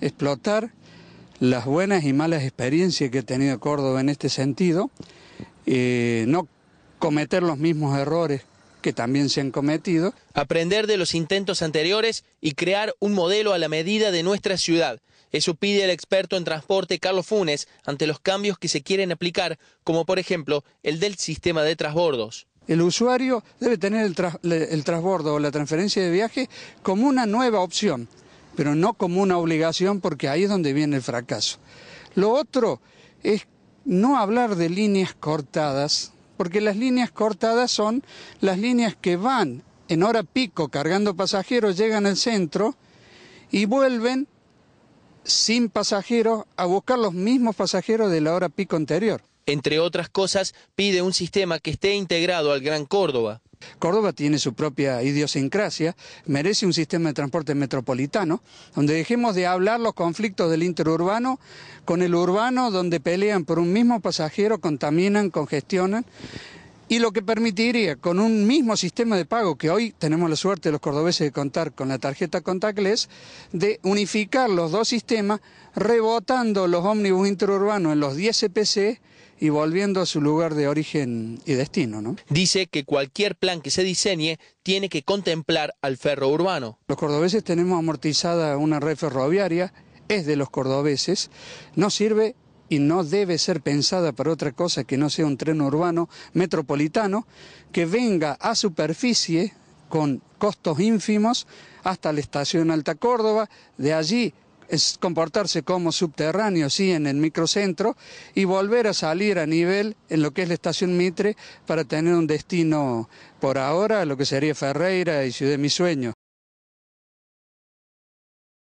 explotar las buenas y malas experiencias que ha tenido Córdoba en este sentido, eh, no cometer los mismos errores que también se han cometido. Aprender de los intentos anteriores y crear un modelo a la medida de nuestra ciudad. Eso pide el experto en transporte Carlos Funes ante los cambios que se quieren aplicar, como por ejemplo el del sistema de transbordos. El usuario debe tener el, el transbordo o la transferencia de viaje como una nueva opción pero no como una obligación porque ahí es donde viene el fracaso. Lo otro es no hablar de líneas cortadas, porque las líneas cortadas son las líneas que van en hora pico cargando pasajeros, llegan al centro y vuelven sin pasajeros a buscar los mismos pasajeros de la hora pico anterior. Entre otras cosas, pide un sistema que esté integrado al Gran Córdoba. Córdoba tiene su propia idiosincrasia, merece un sistema de transporte metropolitano, donde dejemos de hablar los conflictos del interurbano con el urbano, donde pelean por un mismo pasajero, contaminan, congestionan y lo que permitiría con un mismo sistema de pago que hoy tenemos la suerte los cordobeses de contar con la tarjeta contactless, de unificar los dos sistemas, rebotando los ómnibus interurbanos en los 10 e CPC y volviendo a su lugar de origen y destino. Dice que cualquier plan que se diseñe tiene que contemplar al ferro urbano. Los cordobeses tenemos amortizada una red ferroviaria, es de los cordobeses, no sirve y no debe ser pensada para otra cosa que no sea un tren urbano metropolitano que venga a superficie con costos ínfimos hasta la estación Alta Córdoba, de allí es comportarse como subterráneo, sí, en el microcentro, y volver a salir a nivel en lo que es la estación Mitre para tener un destino por ahora, lo que sería Ferreira y Ciudad de Mis